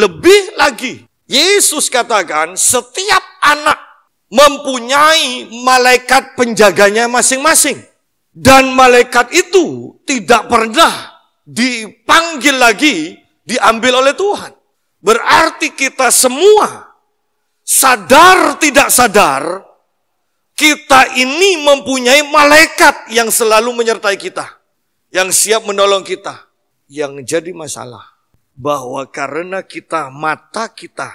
Lebih lagi, Yesus katakan setiap anak mempunyai malaikat penjaganya masing-masing. Dan malaikat itu tidak pernah dipanggil lagi, diambil oleh Tuhan. Berarti kita semua sadar tidak sadar, kita ini mempunyai malaikat yang selalu menyertai kita, yang siap menolong kita. Yang jadi masalah, bahwa karena kita mata kita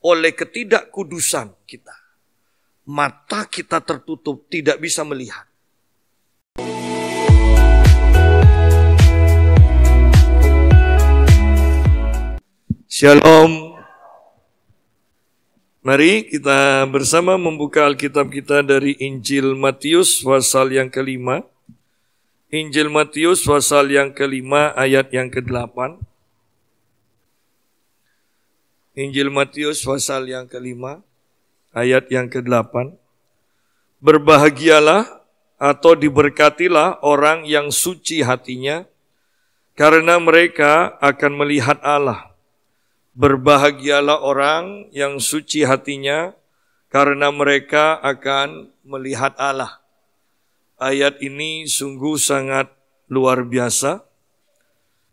oleh ketidakkudusan kita mata kita tertutup tidak bisa melihat Shalom Mari kita bersama membuka Alkitab kita dari Injil Matius pasal yang kelima Injil Matius pasal yang kelima ayat yang ke-8 Injil Matius pasal yang kelima, ayat yang ke-8. Berbahagialah atau diberkatilah orang yang suci hatinya, karena mereka akan melihat Allah. Berbahagialah orang yang suci hatinya, karena mereka akan melihat Allah. Ayat ini sungguh sangat luar biasa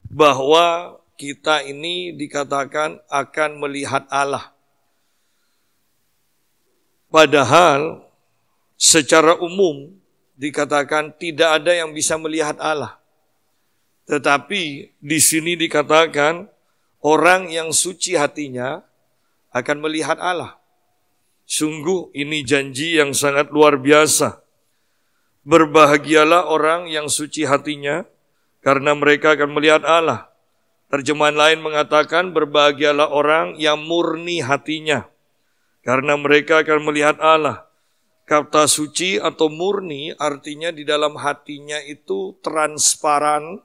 bahwa kita ini dikatakan akan melihat Allah. Padahal secara umum dikatakan tidak ada yang bisa melihat Allah. Tetapi di sini dikatakan orang yang suci hatinya akan melihat Allah. Sungguh ini janji yang sangat luar biasa. Berbahagialah orang yang suci hatinya karena mereka akan melihat Allah. Terjemahan lain mengatakan berbahagialah orang yang murni hatinya karena mereka akan melihat Allah. Kata suci atau murni artinya di dalam hatinya itu transparan,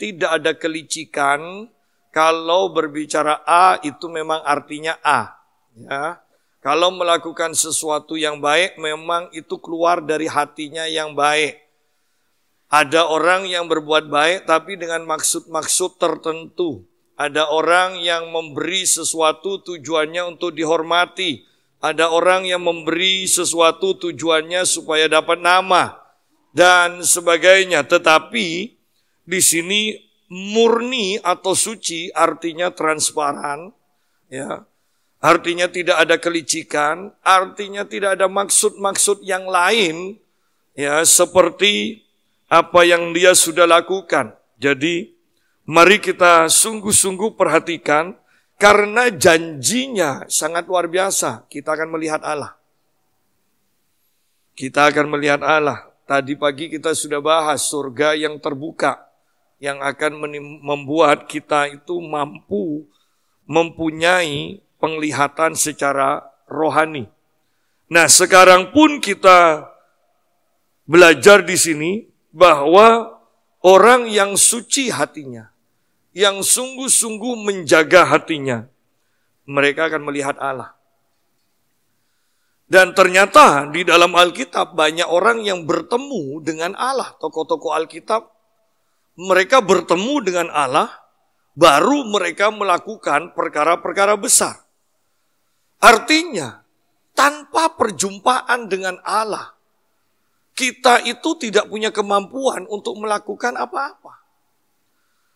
tidak ada kelicikan. Kalau berbicara A itu memang artinya A. Ya. Kalau melakukan sesuatu yang baik memang itu keluar dari hatinya yang baik. Ada orang yang berbuat baik tapi dengan maksud-maksud tertentu. Ada orang yang memberi sesuatu tujuannya untuk dihormati. Ada orang yang memberi sesuatu tujuannya supaya dapat nama dan sebagainya. Tetapi di sini murni atau suci artinya transparan, ya. Artinya tidak ada kelicikan, artinya tidak ada maksud-maksud yang lain ya seperti apa yang dia sudah lakukan. Jadi mari kita sungguh-sungguh perhatikan karena janjinya sangat luar biasa. Kita akan melihat Allah. Kita akan melihat Allah. Tadi pagi kita sudah bahas surga yang terbuka yang akan membuat kita itu mampu mempunyai penglihatan secara rohani. Nah, sekarang pun kita belajar di sini bahwa orang yang suci hatinya, yang sungguh-sungguh menjaga hatinya, mereka akan melihat Allah. Dan ternyata di dalam Alkitab banyak orang yang bertemu dengan Allah, tokoh-tokoh Alkitab. Mereka bertemu dengan Allah, baru mereka melakukan perkara-perkara besar. Artinya, tanpa perjumpaan dengan Allah, kita itu tidak punya kemampuan untuk melakukan apa-apa.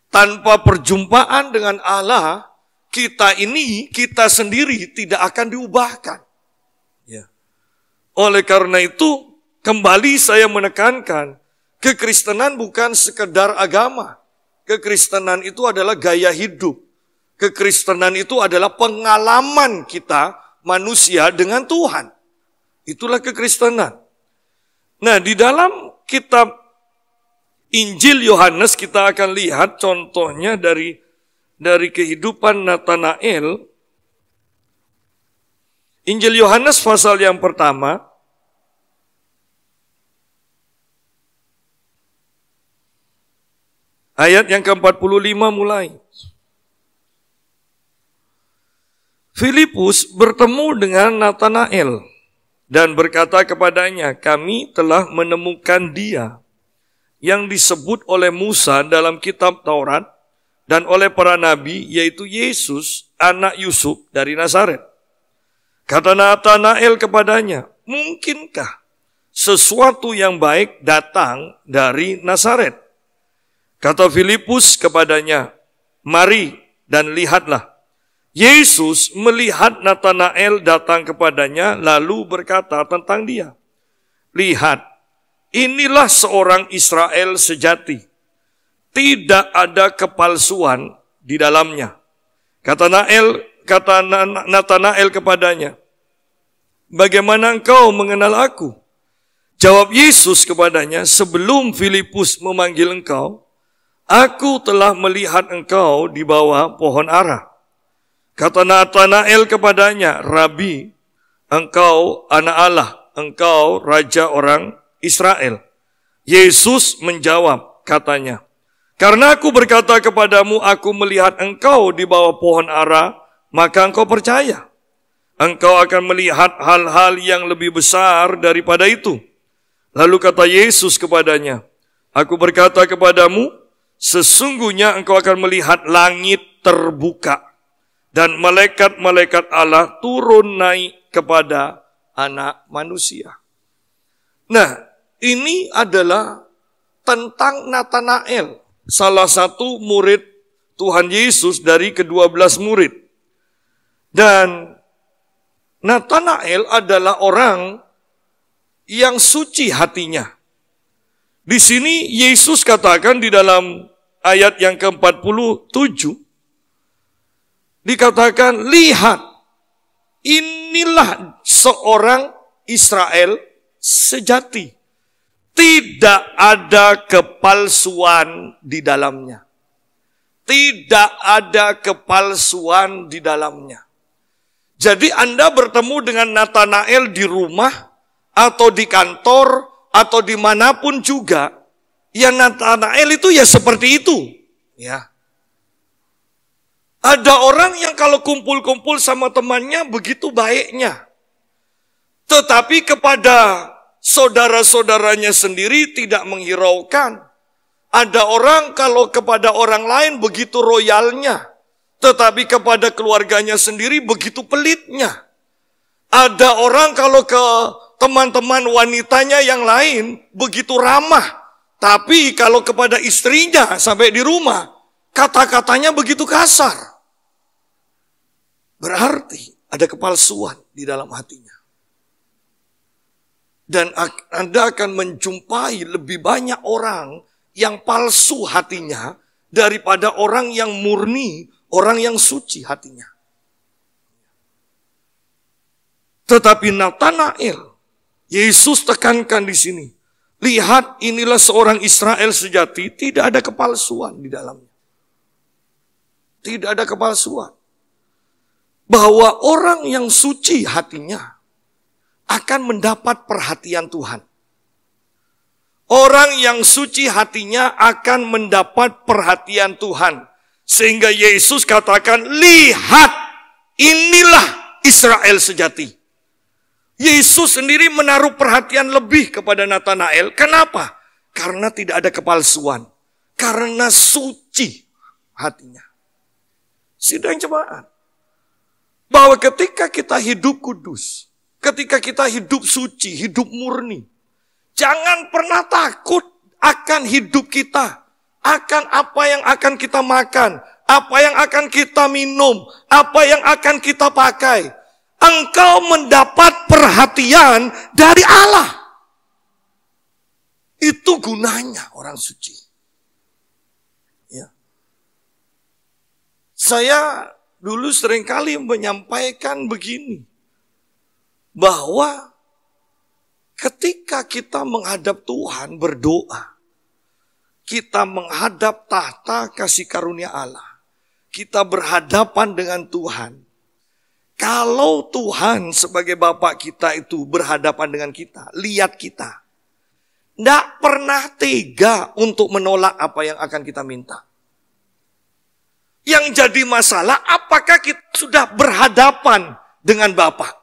Tanpa perjumpaan dengan Allah, kita ini, kita sendiri tidak akan diubahkan. Ya. Oleh karena itu, kembali saya menekankan, kekristenan bukan sekedar agama. Kekristenan itu adalah gaya hidup. Kekristenan itu adalah pengalaman kita manusia dengan Tuhan. Itulah kekristenan. Nah, di dalam kitab Injil Yohanes kita akan lihat contohnya dari dari kehidupan Natanael Injil Yohanes pasal yang pertama ayat yang ke-45 mulai. Filipus bertemu dengan Natanael dan berkata kepadanya, "Kami telah menemukan dia yang disebut oleh Musa dalam kitab Taurat dan oleh para nabi, yaitu Yesus, anak Yusuf dari Nazaret." Kata Natanael kepadanya, "Mungkinkah sesuatu yang baik datang dari Nazaret?" Kata Filipus kepadanya, "Mari dan lihatlah." Yesus melihat Nathanael datang kepadanya lalu berkata tentang dia. Lihat, inilah seorang Israel sejati. Tidak ada kepalsuan di dalamnya. Kata Nael, kata Nathanael kepadanya, "Bagaimana engkau mengenal aku?" Jawab Yesus kepadanya, "Sebelum Filipus memanggil engkau, aku telah melihat engkau di bawah pohon arah. Kata Natanael kepadanya, Rabi, engkau anak Allah, engkau raja orang Israel. Yesus menjawab, katanya, Karena aku berkata kepadamu, aku melihat engkau di bawah pohon ara, maka engkau percaya. Engkau akan melihat hal-hal yang lebih besar daripada itu. Lalu kata Yesus kepadanya, Aku berkata kepadamu, sesungguhnya engkau akan melihat langit terbuka dan malaikat-malaikat Allah turun naik kepada anak manusia. Nah, ini adalah tentang Natanael, salah satu murid Tuhan Yesus dari kedua belas murid. Dan Natanael adalah orang yang suci hatinya. Di sini Yesus katakan di dalam ayat yang ke-47, dikatakan lihat inilah seorang Israel sejati. Tidak ada kepalsuan di dalamnya. Tidak ada kepalsuan di dalamnya. Jadi Anda bertemu dengan Nathanael di rumah atau di kantor atau dimanapun juga, yang Nathanael itu ya seperti itu. Ya, ada orang yang kalau kumpul-kumpul sama temannya begitu baiknya. Tetapi kepada saudara-saudaranya sendiri tidak menghiraukan. Ada orang kalau kepada orang lain begitu royalnya. Tetapi kepada keluarganya sendiri begitu pelitnya. Ada orang kalau ke teman-teman wanitanya yang lain begitu ramah. Tapi kalau kepada istrinya sampai di rumah, kata-katanya begitu kasar. Berarti ada kepalsuan di dalam hatinya. Dan Anda akan menjumpai lebih banyak orang yang palsu hatinya daripada orang yang murni, orang yang suci hatinya. Tetapi Natanael, Yesus tekankan di sini, lihat inilah seorang Israel sejati, tidak ada kepalsuan di dalamnya. Tidak ada kepalsuan bahwa orang yang suci hatinya akan mendapat perhatian Tuhan. Orang yang suci hatinya akan mendapat perhatian Tuhan. Sehingga Yesus katakan, lihat inilah Israel sejati. Yesus sendiri menaruh perhatian lebih kepada Nathanael. Kenapa? Karena tidak ada kepalsuan. Karena suci hatinya. Sidang jemaat bahwa ketika kita hidup kudus, ketika kita hidup suci, hidup murni, jangan pernah takut akan hidup kita, akan apa yang akan kita makan, apa yang akan kita minum, apa yang akan kita pakai. Engkau mendapat perhatian dari Allah. Itu gunanya orang suci. Ya. Saya dulu seringkali menyampaikan begini, bahwa ketika kita menghadap Tuhan berdoa, kita menghadap tahta kasih karunia Allah, kita berhadapan dengan Tuhan. Kalau Tuhan sebagai Bapak kita itu berhadapan dengan kita, lihat kita. Tidak pernah tega untuk menolak apa yang akan kita minta. Yang jadi masalah apakah kita sudah berhadapan dengan Bapak?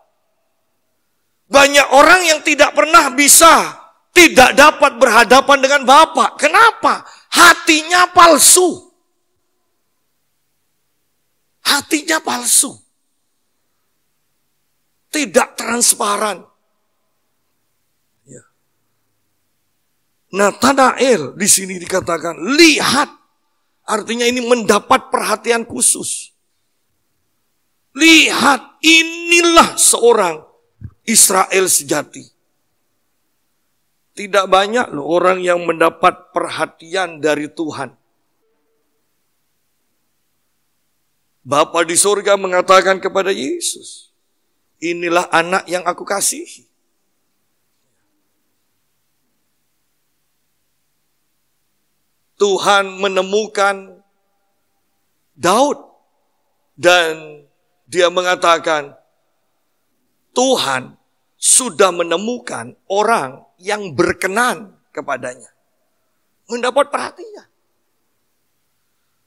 Banyak orang yang tidak pernah bisa, tidak dapat berhadapan dengan Bapak. Kenapa? Hatinya palsu. Hatinya palsu. Tidak transparan. Nah, ya. Nah, Tanael di sini dikatakan, lihat Artinya ini mendapat perhatian khusus. Lihat, inilah seorang Israel sejati. Tidak banyak loh orang yang mendapat perhatian dari Tuhan. Bapa di surga mengatakan kepada Yesus, inilah anak yang aku kasihi. Tuhan menemukan Daud dan dia mengatakan Tuhan sudah menemukan orang yang berkenan kepadanya. Mendapat perhatian.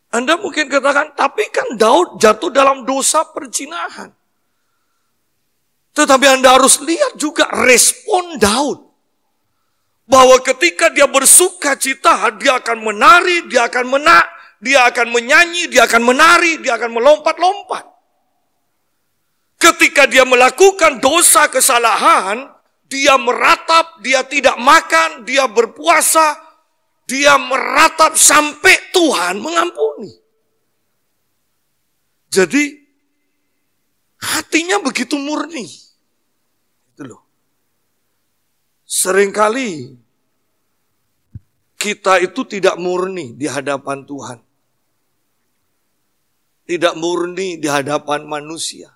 Anda mungkin katakan, tapi kan Daud jatuh dalam dosa perjinahan. Tetapi Anda harus lihat juga respon Daud bahwa ketika dia bersuka cita, dia akan menari, dia akan menak dia akan menyanyi, dia akan menari, dia akan melompat-lompat. Ketika dia melakukan dosa kesalahan, dia meratap, dia tidak makan, dia berpuasa, dia meratap sampai Tuhan mengampuni. Jadi hatinya begitu murni. Seringkali kita itu tidak murni di hadapan Tuhan. Tidak murni di hadapan manusia.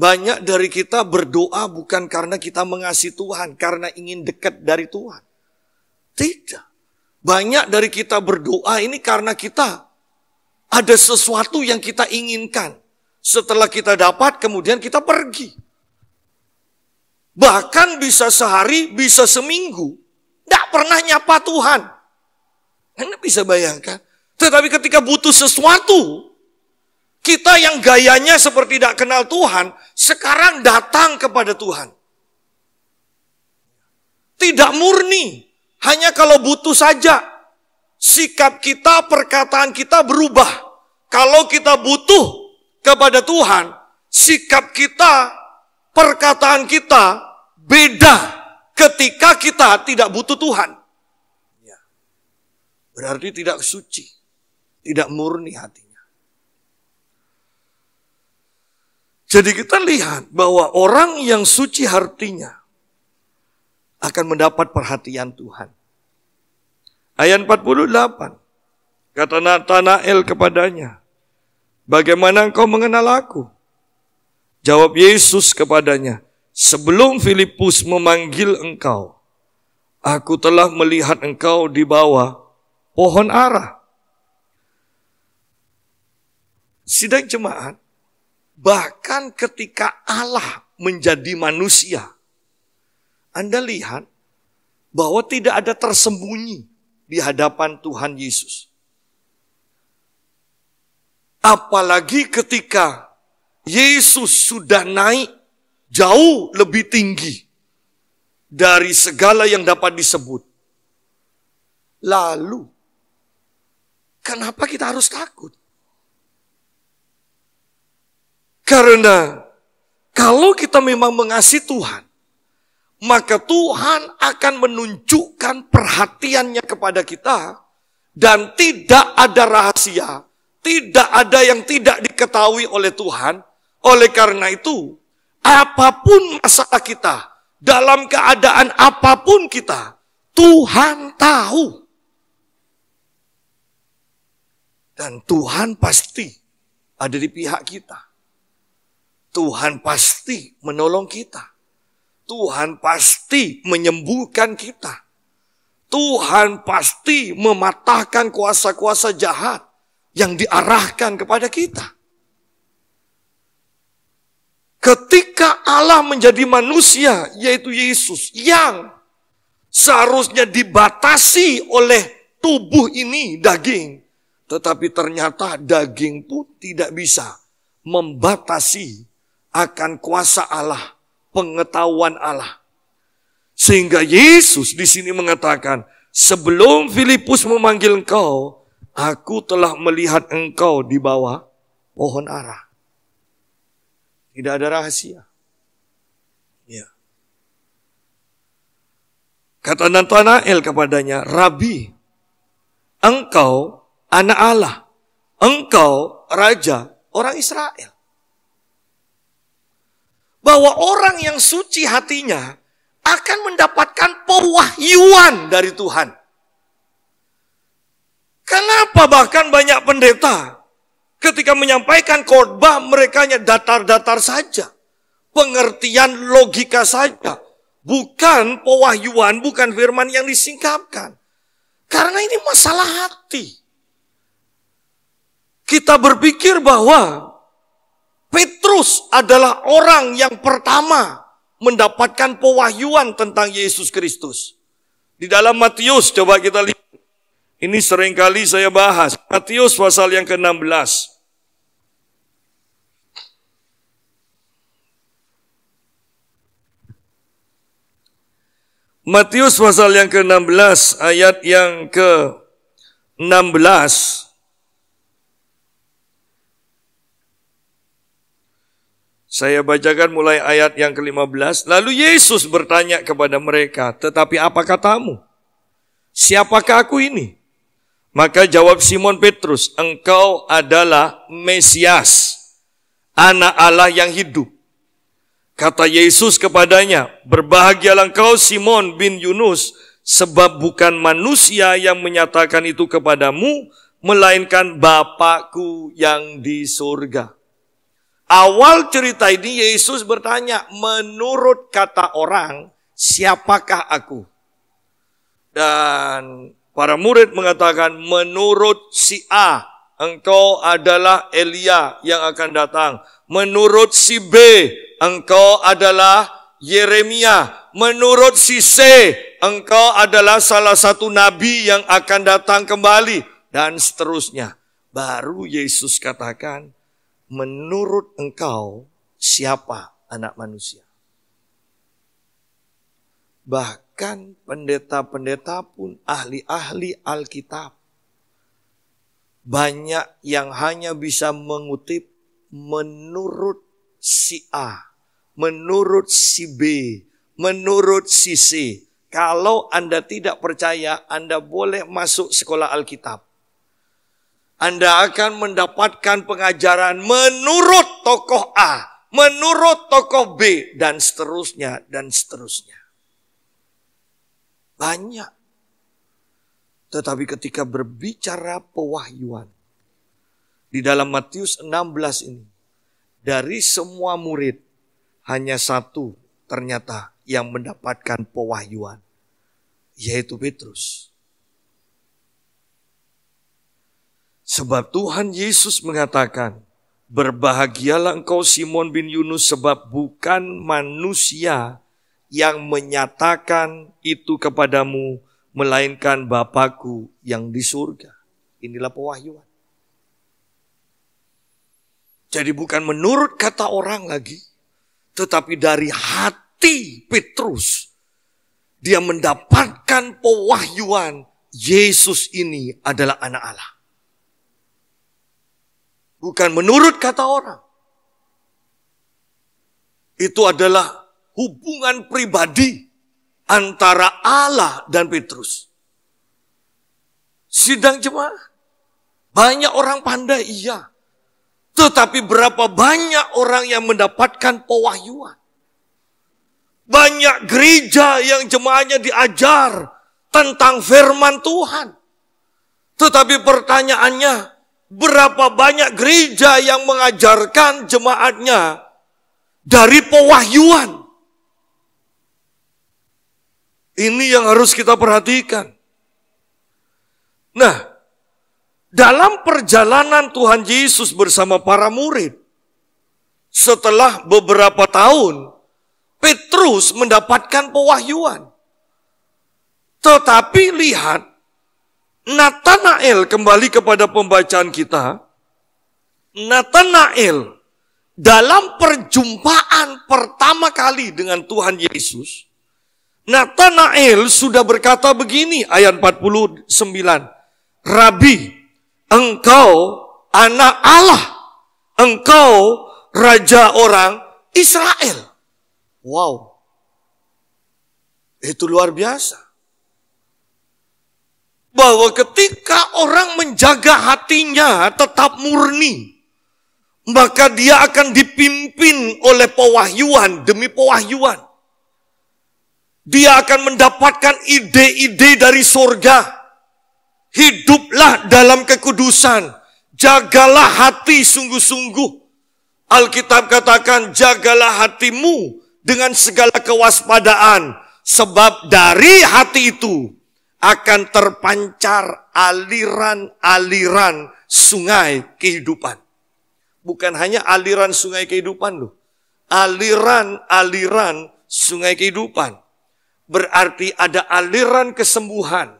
Banyak dari kita berdoa bukan karena kita mengasihi Tuhan, karena ingin dekat dari Tuhan. Tidak. Banyak dari kita berdoa ini karena kita ada sesuatu yang kita inginkan. Setelah kita dapat, kemudian kita pergi. Bahkan bisa sehari, bisa seminggu. Tidak pernah nyapa Tuhan. Anda bisa bayangkan. Tetapi ketika butuh sesuatu, kita yang gayanya seperti tidak kenal Tuhan, sekarang datang kepada Tuhan. Tidak murni, hanya kalau butuh saja. Sikap kita, perkataan kita berubah. Kalau kita butuh kepada Tuhan, sikap kita perkataan kita beda ketika kita tidak butuh Tuhan. Ya. Berarti tidak suci, tidak murni hatinya. Jadi kita lihat bahwa orang yang suci hatinya akan mendapat perhatian Tuhan. Ayat 48, kata Natanael kepadanya, Bagaimana engkau mengenal aku? Jawab Yesus kepadanya, sebelum Filipus memanggil engkau, aku telah melihat engkau di bawah pohon arah. Sidang jemaat, bahkan ketika Allah menjadi manusia, Anda lihat bahwa tidak ada tersembunyi di hadapan Tuhan Yesus. Apalagi ketika Yesus sudah naik jauh lebih tinggi dari segala yang dapat disebut. Lalu, kenapa kita harus takut? Karena kalau kita memang mengasihi Tuhan, maka Tuhan akan menunjukkan perhatiannya kepada kita dan tidak ada rahasia, tidak ada yang tidak diketahui oleh Tuhan oleh karena itu, apapun masalah kita, dalam keadaan apapun kita, Tuhan tahu. Dan Tuhan pasti ada di pihak kita. Tuhan pasti menolong kita. Tuhan pasti menyembuhkan kita. Tuhan pasti mematahkan kuasa-kuasa jahat yang diarahkan kepada kita. Ketika Allah menjadi manusia, yaitu Yesus, yang seharusnya dibatasi oleh tubuh ini, daging. Tetapi ternyata daging pun tidak bisa membatasi akan kuasa Allah, pengetahuan Allah. Sehingga Yesus di sini mengatakan, sebelum Filipus memanggil engkau, aku telah melihat engkau di bawah pohon arah. Tidak ada rahasia. Ya. Kata Natanael kepadanya, Rabi, engkau anak Allah, engkau raja orang Israel. Bahwa orang yang suci hatinya akan mendapatkan pewahyuan dari Tuhan. Kenapa bahkan banyak pendeta Ketika menyampaikan khotbah mereka hanya datar-datar saja. Pengertian logika saja. Bukan pewahyuan, bukan firman yang disingkapkan. Karena ini masalah hati. Kita berpikir bahwa Petrus adalah orang yang pertama mendapatkan pewahyuan tentang Yesus Kristus. Di dalam Matius coba kita lihat. Ini seringkali saya bahas. Matius pasal yang ke-16. Matius pasal yang ke-16 ayat yang ke-16 Saya bacakan mulai ayat yang ke-15. Lalu Yesus bertanya kepada mereka, tetapi apa katamu? Siapakah aku ini? Maka jawab Simon Petrus, engkau adalah Mesias, anak Allah yang hidup. Kata Yesus kepadanya, berbahagialah engkau Simon bin Yunus, sebab bukan manusia yang menyatakan itu kepadamu, melainkan Bapakku yang di surga. Awal cerita ini Yesus bertanya, menurut kata orang, siapakah aku? Dan para murid mengatakan, menurut si A, engkau adalah Elia yang akan datang. Menurut si B, engkau adalah Yeremia. Menurut si C, engkau adalah salah satu nabi yang akan datang kembali. Dan seterusnya. Baru Yesus katakan, menurut engkau siapa anak manusia. Bahkan pendeta-pendeta pun ahli-ahli Alkitab banyak yang hanya bisa mengutip menurut si A, menurut si B, menurut si C. Kalau Anda tidak percaya, Anda boleh masuk sekolah Alkitab. Anda akan mendapatkan pengajaran menurut tokoh A, menurut tokoh B, dan seterusnya, dan seterusnya. Banyak tetapi ketika berbicara pewahyuan, di dalam Matius 16 ini, dari semua murid, hanya satu ternyata yang mendapatkan pewahyuan, yaitu Petrus. Sebab Tuhan Yesus mengatakan, Berbahagialah engkau Simon bin Yunus sebab bukan manusia yang menyatakan itu kepadamu, melainkan Bapakku yang di surga. Inilah pewahyuan. Jadi bukan menurut kata orang lagi, tetapi dari hati Petrus. Dia mendapatkan pewahyuan Yesus ini adalah anak Allah. Bukan menurut kata orang. Itu adalah hubungan pribadi antara Allah dan Petrus. Sidang jemaah. Banyak orang pandai, iya. Tetapi berapa banyak orang yang mendapatkan pewahyuan. Banyak gereja yang jemaahnya diajar tentang firman Tuhan. Tetapi pertanyaannya, berapa banyak gereja yang mengajarkan jemaatnya dari pewahyuan? Ini yang harus kita perhatikan. Nah, dalam perjalanan Tuhan Yesus bersama para murid, setelah beberapa tahun, Petrus mendapatkan pewahyuan. Tetapi lihat, Nathanael kembali kepada pembacaan kita. Nathanael dalam perjumpaan pertama kali dengan Tuhan Yesus, Nathanael sudah berkata begini ayat 49. Rabi, engkau anak Allah. Engkau raja orang Israel. Wow. Itu luar biasa. Bahwa ketika orang menjaga hatinya tetap murni, maka dia akan dipimpin oleh pewahyuan demi pewahyuan. Dia akan mendapatkan ide-ide dari sorga. Hiduplah dalam kekudusan. Jagalah hati sungguh-sungguh. Alkitab katakan, jagalah hatimu dengan segala kewaspadaan. Sebab dari hati itu akan terpancar aliran-aliran sungai kehidupan. Bukan hanya aliran sungai kehidupan loh. Aliran-aliran sungai kehidupan berarti ada aliran kesembuhan,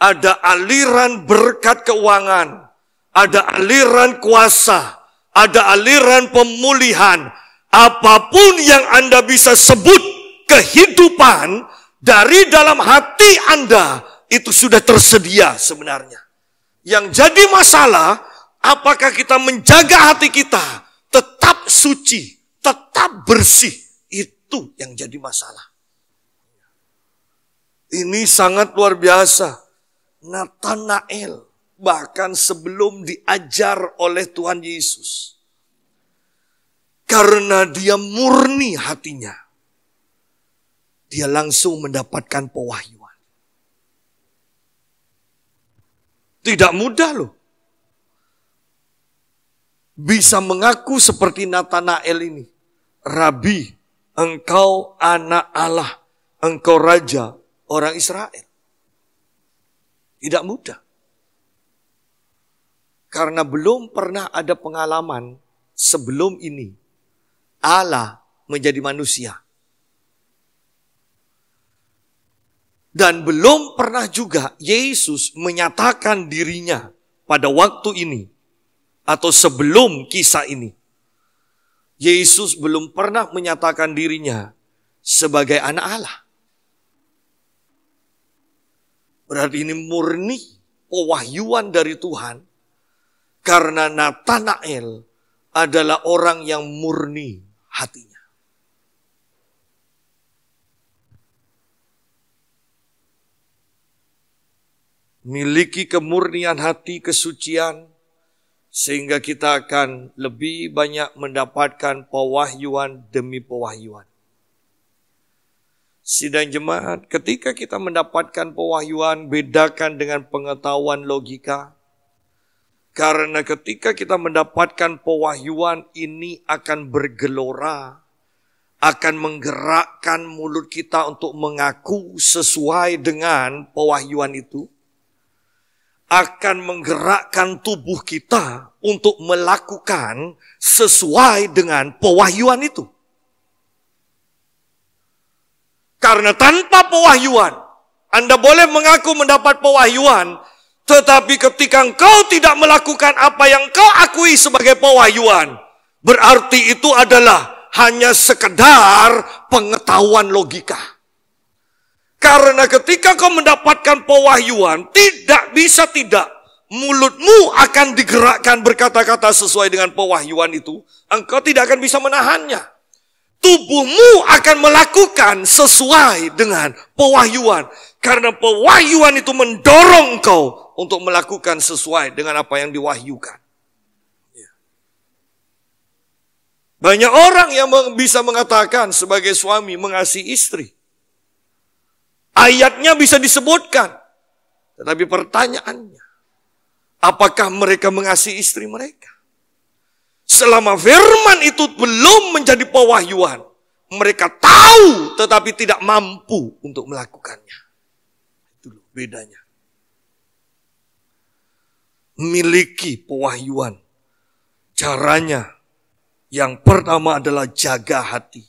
ada aliran berkat keuangan, ada aliran kuasa, ada aliran pemulihan. Apapun yang Anda bisa sebut kehidupan dari dalam hati Anda itu sudah tersedia sebenarnya. Yang jadi masalah, apakah kita menjaga hati kita tetap suci, tetap bersih? Itu yang jadi masalah. Ini sangat luar biasa. Nathanael bahkan sebelum diajar oleh Tuhan Yesus. Karena dia murni hatinya. Dia langsung mendapatkan pewahyuan. Tidak mudah loh. Bisa mengaku seperti Nathanael ini. Rabi, engkau anak Allah, engkau raja, orang Israel. Tidak mudah. Karena belum pernah ada pengalaman sebelum ini Allah menjadi manusia. Dan belum pernah juga Yesus menyatakan dirinya pada waktu ini atau sebelum kisah ini. Yesus belum pernah menyatakan dirinya sebagai anak Allah. Berarti ini murni pewahyuan dari Tuhan. Karena Natanael adalah orang yang murni hatinya. Miliki kemurnian hati, kesucian, sehingga kita akan lebih banyak mendapatkan pewahyuan demi pewahyuan sidang jemaat, ketika kita mendapatkan pewahyuan, bedakan dengan pengetahuan logika. Karena ketika kita mendapatkan pewahyuan ini akan bergelora, akan menggerakkan mulut kita untuk mengaku sesuai dengan pewahyuan itu, akan menggerakkan tubuh kita untuk melakukan sesuai dengan pewahyuan itu. Karena tanpa pewahyuan, Anda boleh mengaku mendapat pewahyuan, tetapi ketika engkau tidak melakukan apa yang kau akui sebagai pewahyuan, berarti itu adalah hanya sekedar pengetahuan logika. Karena ketika kau mendapatkan pewahyuan, tidak bisa tidak mulutmu akan digerakkan berkata-kata sesuai dengan pewahyuan itu, engkau tidak akan bisa menahannya tubuhmu akan melakukan sesuai dengan pewahyuan. Karena pewahyuan itu mendorong kau untuk melakukan sesuai dengan apa yang diwahyukan. Ya. Banyak orang yang bisa mengatakan sebagai suami mengasihi istri. Ayatnya bisa disebutkan. Tetapi pertanyaannya, apakah mereka mengasihi istri mereka? Selama firman itu belum menjadi pewahyuan, mereka tahu tetapi tidak mampu untuk melakukannya. Itu bedanya. Miliki pewahyuan. Caranya yang pertama adalah jaga hati.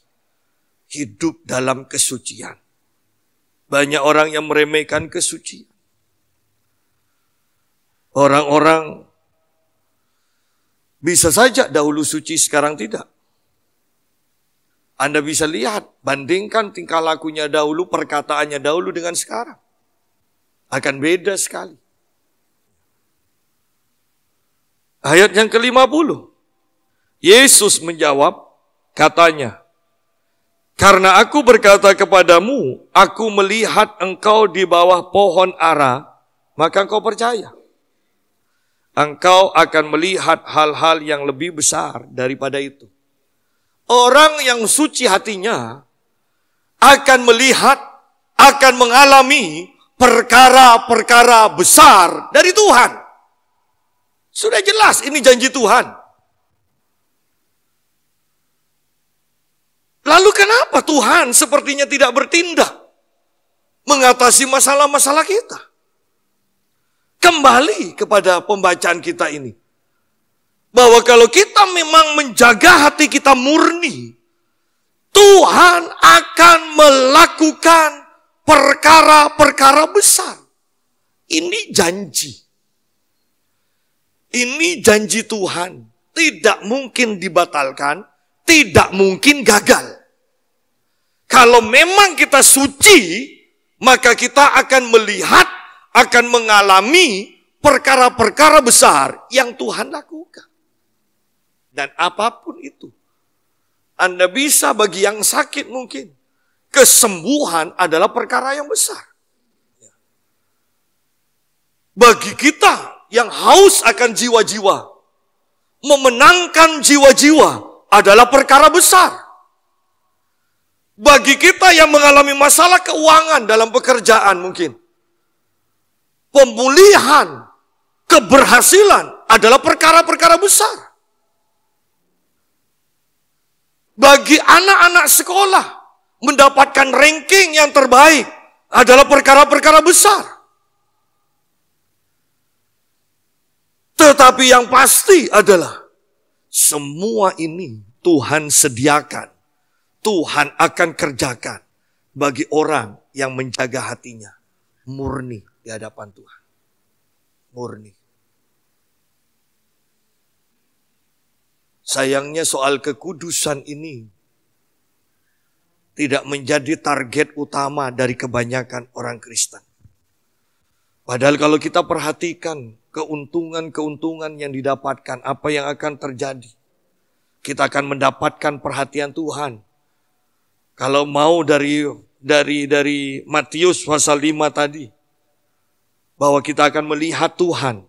Hidup dalam kesucian. Banyak orang yang meremehkan kesucian. Orang-orang bisa saja dahulu suci sekarang tidak. Anda bisa lihat, bandingkan tingkah lakunya dahulu, perkataannya dahulu dengan sekarang. Akan beda sekali. Ayat yang ke-50. Yesus menjawab, katanya, karena aku berkata kepadamu, aku melihat engkau di bawah pohon ara, maka engkau percaya engkau akan melihat hal-hal yang lebih besar daripada itu. Orang yang suci hatinya akan melihat, akan mengalami perkara-perkara besar dari Tuhan. Sudah jelas ini janji Tuhan. Lalu kenapa Tuhan sepertinya tidak bertindak mengatasi masalah-masalah kita? Kembali kepada pembacaan kita ini. Bahwa kalau kita memang menjaga hati kita murni, Tuhan akan melakukan perkara-perkara besar. Ini janji. Ini janji Tuhan. Tidak mungkin dibatalkan, tidak mungkin gagal. Kalau memang kita suci, maka kita akan melihat akan mengalami perkara-perkara besar yang Tuhan lakukan. Dan apapun itu, Anda bisa bagi yang sakit mungkin. Kesembuhan adalah perkara yang besar. Bagi kita yang haus akan jiwa-jiwa, memenangkan jiwa-jiwa adalah perkara besar. Bagi kita yang mengalami masalah keuangan dalam pekerjaan mungkin pemulihan, keberhasilan adalah perkara-perkara besar. Bagi anak-anak sekolah, mendapatkan ranking yang terbaik adalah perkara-perkara besar. Tetapi yang pasti adalah semua ini Tuhan sediakan. Tuhan akan kerjakan bagi orang yang menjaga hatinya murni di hadapan Tuhan. Murni. Sayangnya soal kekudusan ini tidak menjadi target utama dari kebanyakan orang Kristen. Padahal kalau kita perhatikan keuntungan-keuntungan yang didapatkan, apa yang akan terjadi? Kita akan mendapatkan perhatian Tuhan. Kalau mau dari dari dari Matius pasal 5 tadi, bahwa kita akan melihat Tuhan,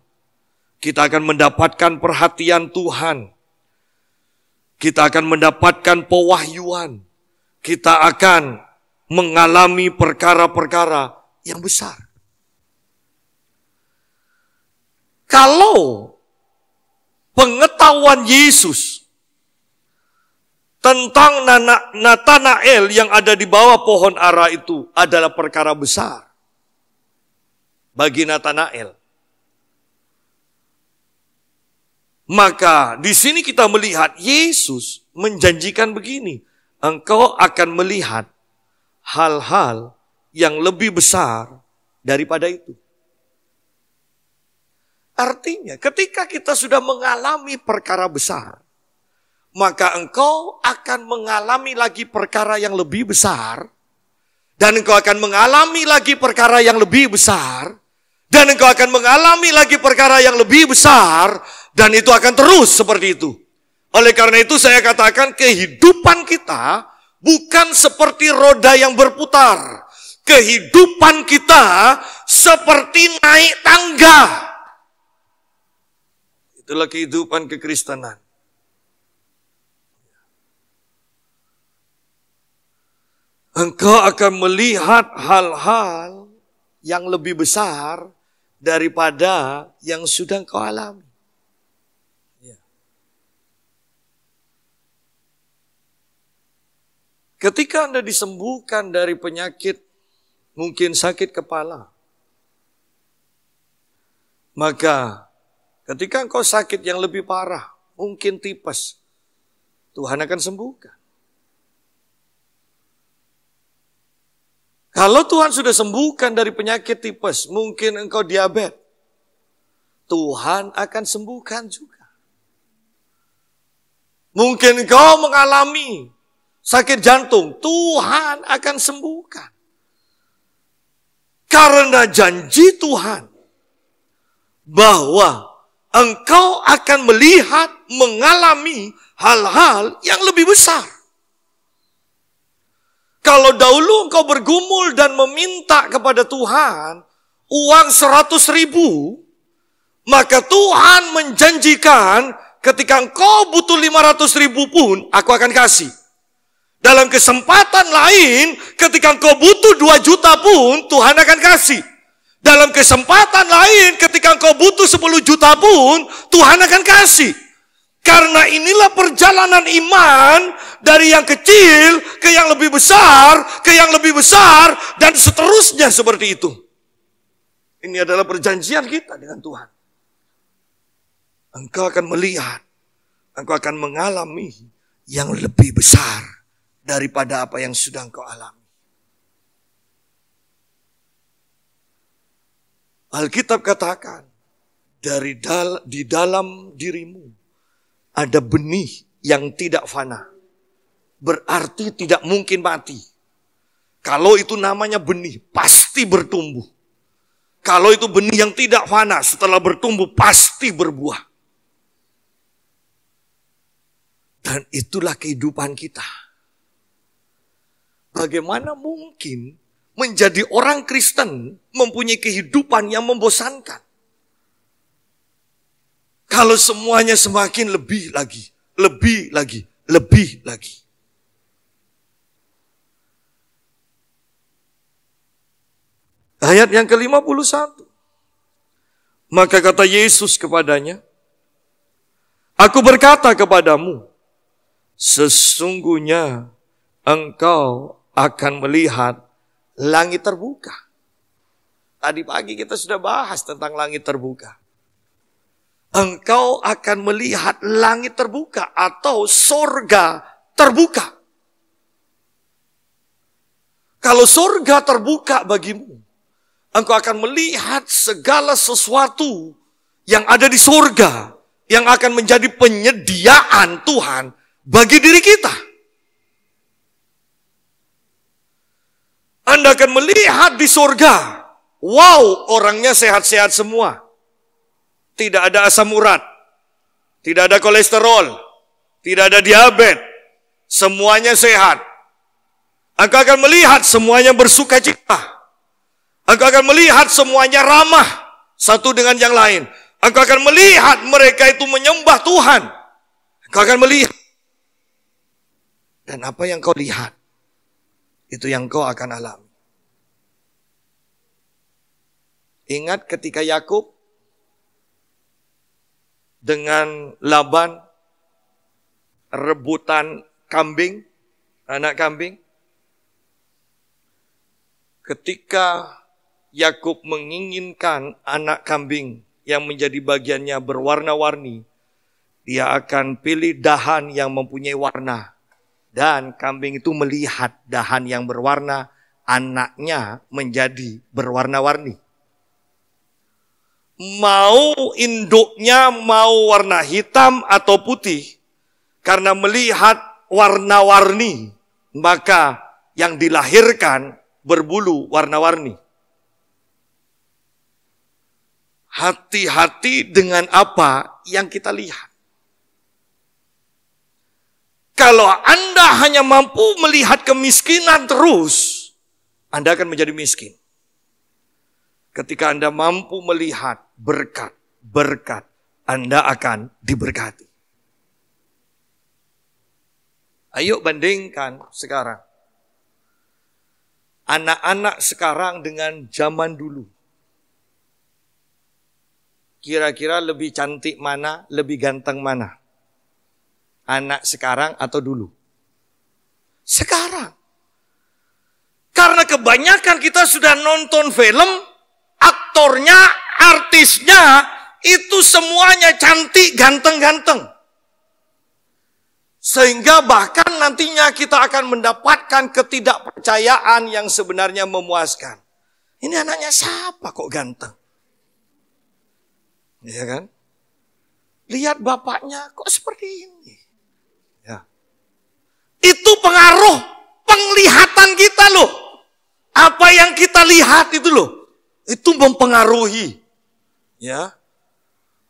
kita akan mendapatkan perhatian Tuhan, kita akan mendapatkan pewahyuan, kita akan mengalami perkara-perkara yang besar. Kalau pengetahuan Yesus tentang Natanael yang ada di bawah pohon ara itu adalah perkara besar bagi Natanael. Maka di sini kita melihat Yesus menjanjikan begini, engkau akan melihat hal-hal yang lebih besar daripada itu. Artinya, ketika kita sudah mengalami perkara besar, maka engkau akan mengalami lagi perkara yang lebih besar, dan engkau akan mengalami lagi perkara yang lebih besar, dan engkau akan mengalami lagi perkara yang lebih besar dan itu akan terus seperti itu. Oleh karena itu saya katakan kehidupan kita bukan seperti roda yang berputar. Kehidupan kita seperti naik tangga. Itulah kehidupan kekristenan. Engkau akan melihat hal-hal yang lebih besar daripada yang sudah kau alami. Ya. Ketika Anda disembuhkan dari penyakit, mungkin sakit kepala, maka ketika engkau sakit yang lebih parah, mungkin tipes, Tuhan akan sembuhkan. Kalau Tuhan sudah sembuhkan dari penyakit tipes, mungkin engkau diabetes. Tuhan akan sembuhkan juga. Mungkin engkau mengalami sakit jantung, Tuhan akan sembuhkan. Karena janji Tuhan bahwa engkau akan melihat, mengalami hal-hal yang lebih besar. Kalau dahulu engkau bergumul dan meminta kepada Tuhan uang seratus ribu, maka Tuhan menjanjikan ketika engkau butuh lima ratus ribu pun, aku akan kasih. Dalam kesempatan lain, ketika engkau butuh dua juta pun, Tuhan akan kasih. Dalam kesempatan lain, ketika engkau butuh sepuluh juta pun, Tuhan akan kasih. Karena inilah perjalanan iman dari yang kecil ke yang lebih besar, ke yang lebih besar, dan seterusnya seperti itu. Ini adalah perjanjian kita dengan Tuhan. Engkau akan melihat, engkau akan mengalami yang lebih besar daripada apa yang sudah engkau alami. Alkitab katakan, dari dal di dalam dirimu ada benih yang tidak fana. Berarti tidak mungkin mati. Kalau itu namanya benih, pasti bertumbuh. Kalau itu benih yang tidak fana, setelah bertumbuh pasti berbuah. Dan itulah kehidupan kita. Bagaimana mungkin menjadi orang Kristen mempunyai kehidupan yang membosankan? Kalau semuanya semakin lebih lagi, lebih lagi, lebih lagi. Ayat yang ke-51. Maka kata Yesus kepadanya, Aku berkata kepadamu, sesungguhnya engkau akan melihat langit terbuka. Tadi pagi kita sudah bahas tentang langit terbuka engkau akan melihat langit terbuka atau sorga terbuka. Kalau sorga terbuka bagimu, engkau akan melihat segala sesuatu yang ada di sorga yang akan menjadi penyediaan Tuhan bagi diri kita. Anda akan melihat di sorga, wow orangnya sehat-sehat semua tidak ada asam urat, tidak ada kolesterol, tidak ada diabetes, semuanya sehat. Aku akan melihat semuanya bersuka cita. Aku akan melihat semuanya ramah satu dengan yang lain. Aku akan melihat mereka itu menyembah Tuhan. Engkau akan melihat. Dan apa yang kau lihat, itu yang kau akan alami. Ingat ketika Yakub dengan Laban, rebutan kambing, anak kambing. Ketika Yakub menginginkan anak kambing yang menjadi bagiannya berwarna-warni, dia akan pilih dahan yang mempunyai warna. Dan kambing itu melihat dahan yang berwarna, anaknya menjadi berwarna-warni mau induknya mau warna hitam atau putih. Karena melihat warna-warni, maka yang dilahirkan berbulu warna-warni. Hati-hati dengan apa yang kita lihat. Kalau Anda hanya mampu melihat kemiskinan terus, Anda akan menjadi miskin. Ketika Anda mampu melihat berkat, berkat, Anda akan diberkati. Ayo bandingkan sekarang. Anak-anak sekarang dengan zaman dulu. Kira-kira lebih cantik mana, lebih ganteng mana? Anak sekarang atau dulu? Sekarang. Karena kebanyakan kita sudah nonton film, aktornya, artisnya, itu semuanya cantik, ganteng-ganteng. Sehingga bahkan nantinya kita akan mendapatkan ketidakpercayaan yang sebenarnya memuaskan. Ini anaknya siapa kok ganteng? Iya kan? Lihat bapaknya kok seperti ini. Ya. Itu pengaruh penglihatan kita loh. Apa yang kita lihat itu loh. Itu mempengaruhi. Ya.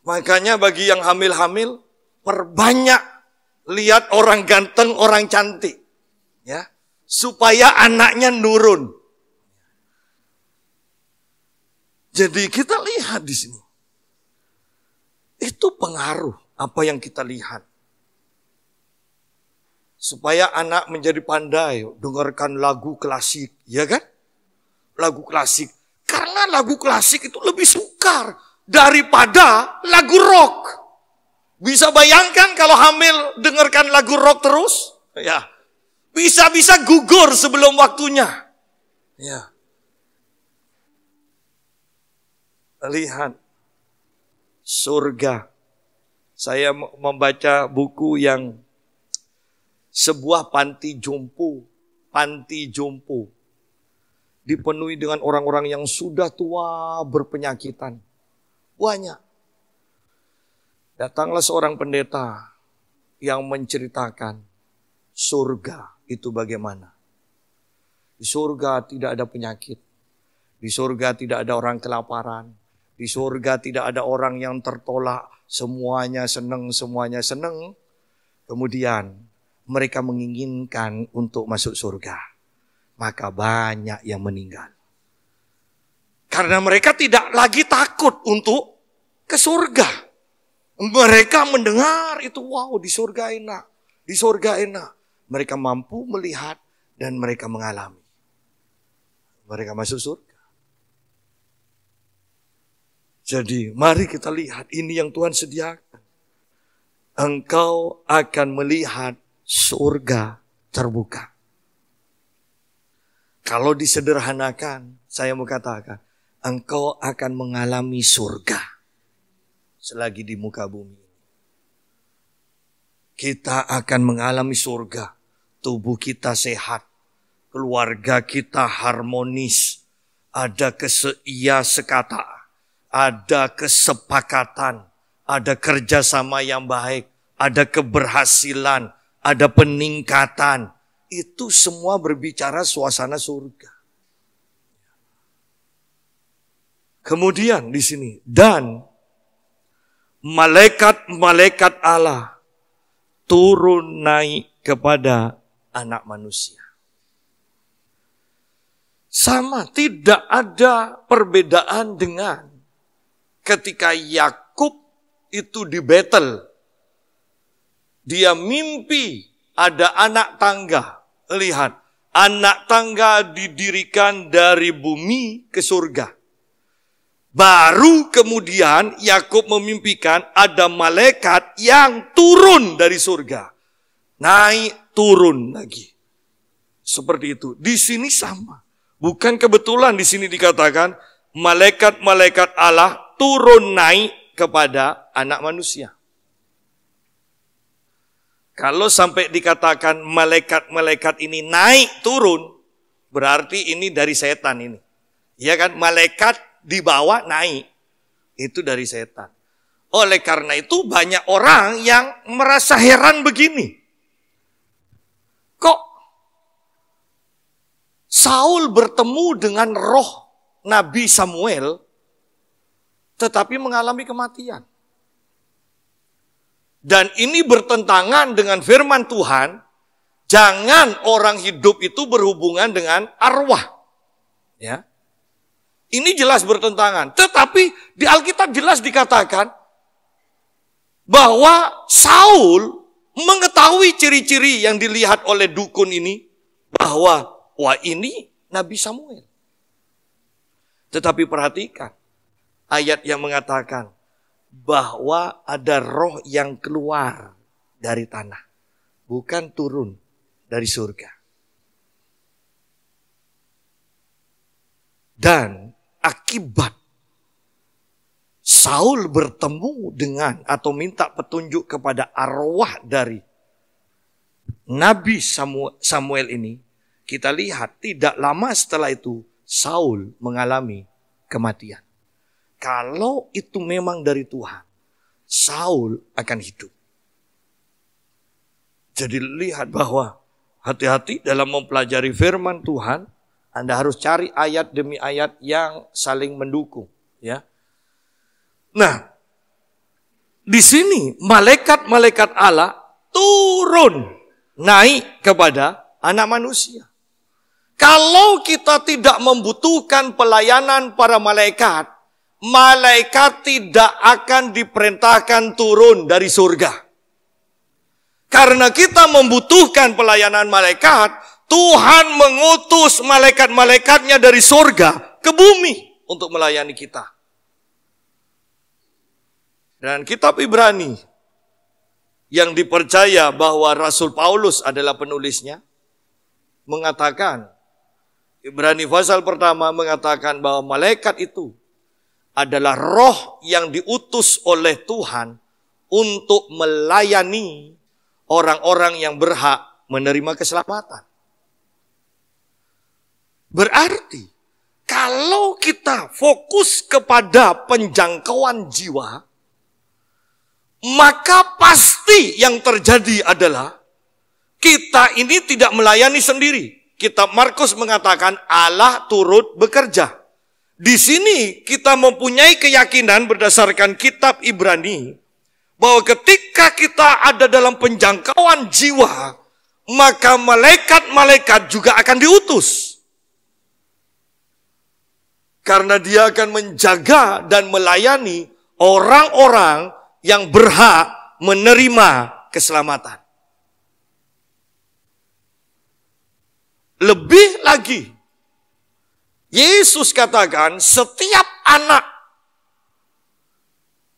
Makanya bagi yang hamil-hamil perbanyak lihat orang ganteng, orang cantik. Ya. Supaya anaknya nurun. Jadi kita lihat di sini. Itu pengaruh apa yang kita lihat. Supaya anak menjadi pandai, dengarkan lagu klasik, ya kan? Lagu klasik karena lagu klasik itu lebih sukar daripada lagu rock. Bisa bayangkan kalau Hamil dengarkan lagu rock terus? Ya. Bisa-bisa gugur sebelum waktunya. Ya. Lihat. Surga. Saya membaca buku yang sebuah panti jompo. Panti jompo dipenuhi dengan orang-orang yang sudah tua berpenyakitan. Banyak. Datanglah seorang pendeta yang menceritakan surga itu bagaimana. Di surga tidak ada penyakit. Di surga tidak ada orang kelaparan. Di surga tidak ada orang yang tertolak. Semuanya seneng, semuanya seneng. Kemudian mereka menginginkan untuk masuk surga maka banyak yang meninggal. Karena mereka tidak lagi takut untuk ke surga. Mereka mendengar itu, wow di surga enak, di surga enak. Mereka mampu melihat dan mereka mengalami. Mereka masuk surga. Jadi mari kita lihat ini yang Tuhan sediakan. Engkau akan melihat surga terbuka. Kalau disederhanakan, saya mau katakan, engkau akan mengalami surga selagi di muka bumi. Kita akan mengalami surga, tubuh kita sehat, keluarga kita harmonis, ada keseia sekata, ada kesepakatan, ada kerjasama yang baik, ada keberhasilan, ada peningkatan, itu semua berbicara suasana surga. Kemudian di sini, dan malaikat-malaikat Allah turun naik kepada anak manusia. Sama, tidak ada perbedaan dengan ketika Yakub itu di Betel. Dia mimpi ada anak tangga lihat, anak tangga didirikan dari bumi ke surga. Baru kemudian Yakub memimpikan ada malaikat yang turun dari surga. Naik turun lagi. Seperti itu. Di sini sama. Bukan kebetulan di sini dikatakan malaikat-malaikat Allah turun naik kepada anak manusia. Kalau sampai dikatakan malaikat-malaikat ini naik turun, berarti ini dari setan ini. ya kan? Malaikat dibawa naik. Itu dari setan. Oleh karena itu banyak orang yang merasa heran begini. Kok Saul bertemu dengan roh Nabi Samuel tetapi mengalami kematian? Dan ini bertentangan dengan firman Tuhan, jangan orang hidup itu berhubungan dengan arwah. Ya. Ini jelas bertentangan. Tetapi di Alkitab jelas dikatakan bahwa Saul mengetahui ciri-ciri yang dilihat oleh dukun ini bahwa wah ini Nabi Samuel. Tetapi perhatikan ayat yang mengatakan bahwa ada roh yang keluar dari tanah, bukan turun dari surga. Dan akibat Saul bertemu dengan atau minta petunjuk kepada arwah dari Nabi Samuel ini, kita lihat tidak lama setelah itu Saul mengalami kematian. Kalau itu memang dari Tuhan, Saul akan hidup. Jadi lihat bahwa hati-hati dalam mempelajari firman Tuhan, Anda harus cari ayat demi ayat yang saling mendukung, ya. Nah, di sini malaikat-malaikat Allah turun naik kepada anak manusia. Kalau kita tidak membutuhkan pelayanan para malaikat, malaikat tidak akan diperintahkan turun dari surga. Karena kita membutuhkan pelayanan malaikat, Tuhan mengutus malaikat-malaikatnya dari surga ke bumi untuk melayani kita. Dan kitab Ibrani yang dipercaya bahwa Rasul Paulus adalah penulisnya mengatakan Ibrani pasal pertama mengatakan bahwa malaikat itu adalah roh yang diutus oleh Tuhan untuk melayani orang-orang yang berhak menerima keselamatan. Berarti kalau kita fokus kepada penjangkauan jiwa, maka pasti yang terjadi adalah kita ini tidak melayani sendiri. Kitab Markus mengatakan Allah turut bekerja. Di sini kita mempunyai keyakinan berdasarkan kitab Ibrani bahwa ketika kita ada dalam penjangkauan jiwa, maka malaikat-malaikat juga akan diutus. Karena dia akan menjaga dan melayani orang-orang yang berhak menerima keselamatan. Lebih lagi, Yesus katakan setiap anak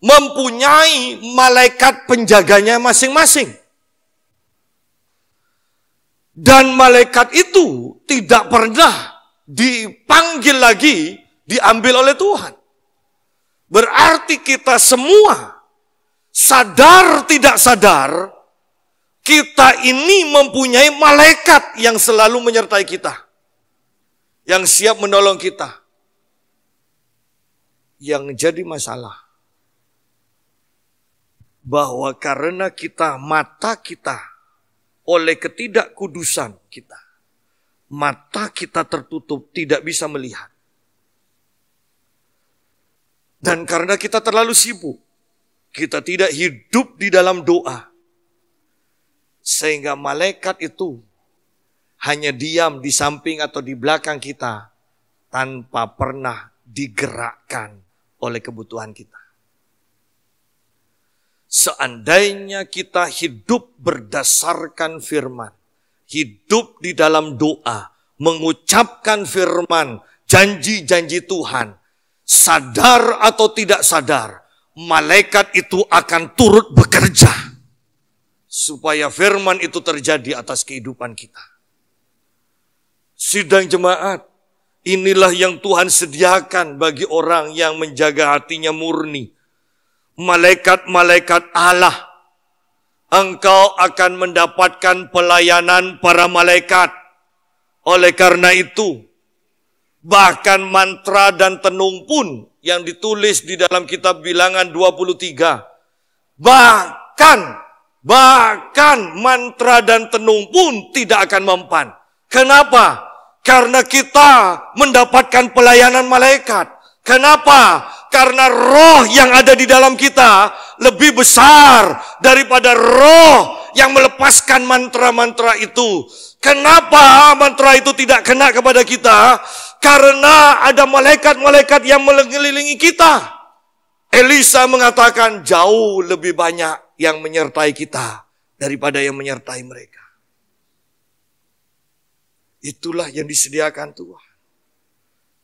mempunyai malaikat penjaganya masing-masing. Dan malaikat itu tidak pernah dipanggil lagi, diambil oleh Tuhan. Berarti kita semua sadar tidak sadar, kita ini mempunyai malaikat yang selalu menyertai kita yang siap menolong kita. Yang jadi masalah bahwa karena kita mata kita oleh ketidakkudusan kita, mata kita tertutup tidak bisa melihat. Dan karena kita terlalu sibuk, kita tidak hidup di dalam doa. Sehingga malaikat itu hanya diam di samping atau di belakang kita tanpa pernah digerakkan oleh kebutuhan kita. Seandainya kita hidup berdasarkan firman, hidup di dalam doa, mengucapkan firman, janji-janji Tuhan, sadar atau tidak sadar, malaikat itu akan turut bekerja supaya firman itu terjadi atas kehidupan kita sidang jemaat. Inilah yang Tuhan sediakan bagi orang yang menjaga hatinya murni. Malaikat-malaikat Allah, engkau akan mendapatkan pelayanan para malaikat. Oleh karena itu, bahkan mantra dan tenung pun yang ditulis di dalam kitab bilangan 23. Bahkan, bahkan mantra dan tenung pun tidak akan mempan. Kenapa? Karena kita mendapatkan pelayanan malaikat. Kenapa? Karena roh yang ada di dalam kita lebih besar daripada roh yang melepaskan mantra-mantra itu. Kenapa mantra itu tidak kena kepada kita? Karena ada malaikat-malaikat yang mengelilingi kita. Elisa mengatakan jauh lebih banyak yang menyertai kita daripada yang menyertai mereka. Itulah yang disediakan Tuhan.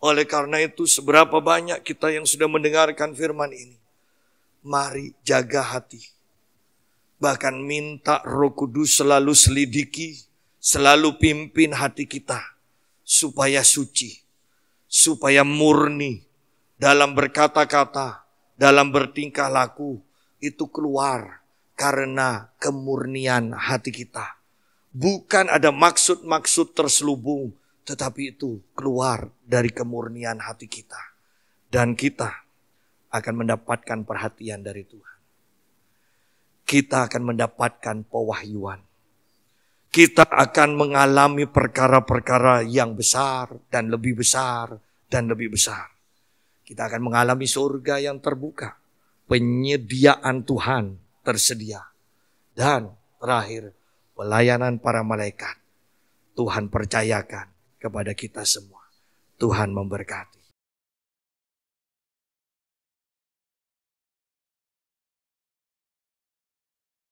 Oleh karena itu, seberapa banyak kita yang sudah mendengarkan firman ini, mari jaga hati. Bahkan minta Roh Kudus selalu selidiki, selalu pimpin hati kita supaya suci, supaya murni dalam berkata-kata, dalam bertingkah laku itu keluar karena kemurnian hati kita Bukan ada maksud-maksud terselubung, tetapi itu keluar dari kemurnian hati kita. Dan kita akan mendapatkan perhatian dari Tuhan. Kita akan mendapatkan pewahyuan. Kita akan mengalami perkara-perkara yang besar dan lebih besar dan lebih besar. Kita akan mengalami surga yang terbuka. Penyediaan Tuhan tersedia. Dan terakhir, pelayanan para malaikat. Tuhan percayakan kepada kita semua. Tuhan memberkati.